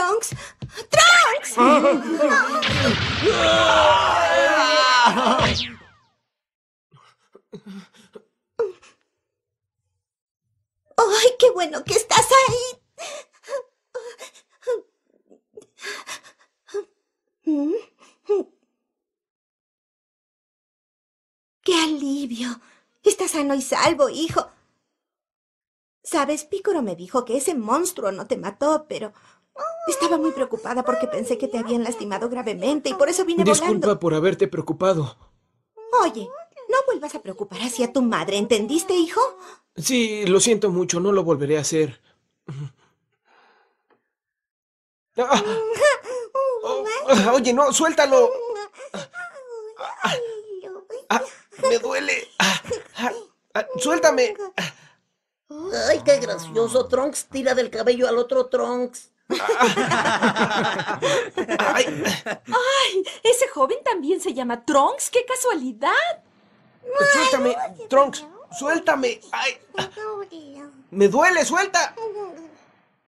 Trunks. ¡Trunks! Ah. ¡Ay, qué bueno que estás ahí! ¡Qué alivio! Estás sano y salvo, hijo. Sabes, Pícoro me dijo que ese monstruo no te mató, pero estaba muy preocupada porque pensé que te habían lastimado gravemente y por eso vine a volando. Disculpa por haberte preocupado. Oye, no vuelvas a preocupar así a tu madre, ¿entendiste, hijo? Sí, lo siento mucho, no lo volveré a hacer. Ah. oye, no, suéltalo. Ah, me duele. Ah, suéltame. Ay, qué gracioso. Trunks tira del cabello al otro Trunks. Ay. Ese joven también se llama Trunks. ¡Qué casualidad! ¡Suéltame, Trunks! ¡Suéltame! ¡Ay! ¡Me duele, suelta!